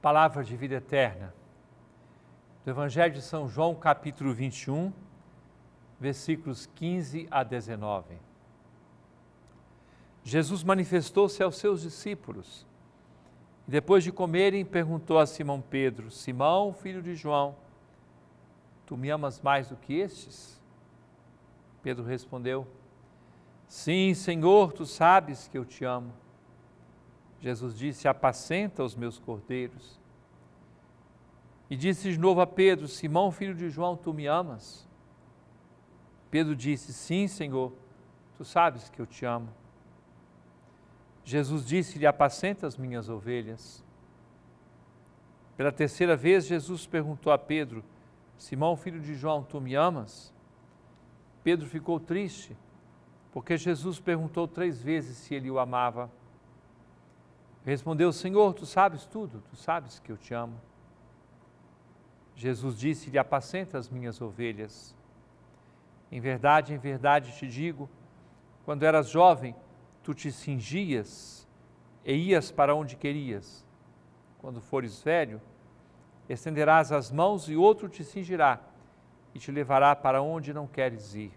Palavra de vida eterna. Do Evangelho de São João, capítulo 21, versículos 15 a 19. Jesus manifestou-se aos seus discípulos e, depois de comerem, perguntou a Simão Pedro: Simão, filho de João, tu me amas mais do que estes? Pedro respondeu: Sim, Senhor, tu sabes que eu te amo. Jesus disse: Apacenta os meus cordeiros. E disse de novo a Pedro: Simão, filho de João, tu me amas? Pedro disse: Sim, Senhor, tu sabes que eu te amo. Jesus disse-lhe: Apacenta as minhas ovelhas. Pela terceira vez, Jesus perguntou a Pedro: Simão, filho de João, tu me amas? Pedro ficou triste, porque Jesus perguntou três vezes se ele o amava. Respondeu: Senhor, tu sabes tudo, tu sabes que eu te amo. Jesus disse-lhe: Apacenta as minhas ovelhas. Em verdade, em verdade te digo: quando eras jovem, tu te cingias e ias para onde querias. Quando fores velho, estenderás as mãos e outro te cingirá e te levará para onde não queres ir.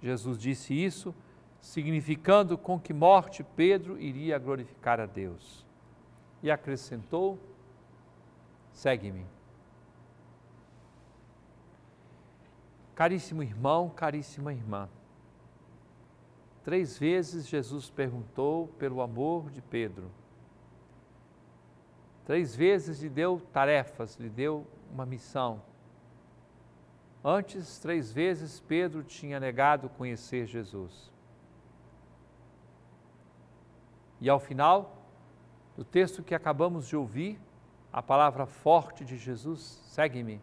Jesus disse isso significando com que morte Pedro iria glorificar a Deus. E acrescentou: segue-me. Caríssimo irmão, caríssima irmã, três vezes Jesus perguntou pelo amor de Pedro. Três vezes lhe deu tarefas, lhe deu uma missão. Antes, três vezes Pedro tinha negado conhecer Jesus. E ao final do texto que acabamos de ouvir, a palavra forte de Jesus, segue-me,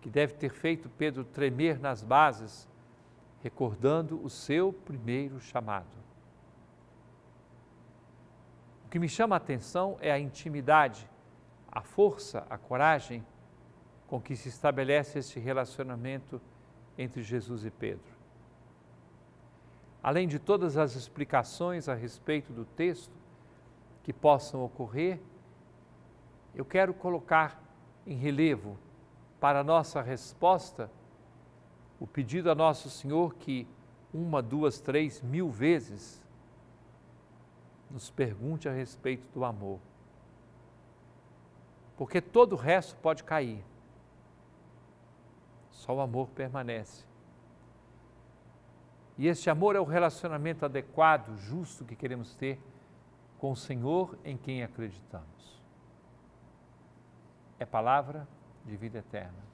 que deve ter feito Pedro tremer nas bases, recordando o seu primeiro chamado. O que me chama a atenção é a intimidade, a força, a coragem com que se estabelece este relacionamento entre Jesus e Pedro além de todas as explicações a respeito do texto que possam ocorrer, eu quero colocar em relevo para nossa resposta o pedido a Nosso Senhor que uma, duas, três, mil vezes nos pergunte a respeito do amor. Porque todo o resto pode cair, só o amor permanece. E este amor é o relacionamento adequado, justo que queremos ter com o Senhor em quem acreditamos. É palavra de vida eterna.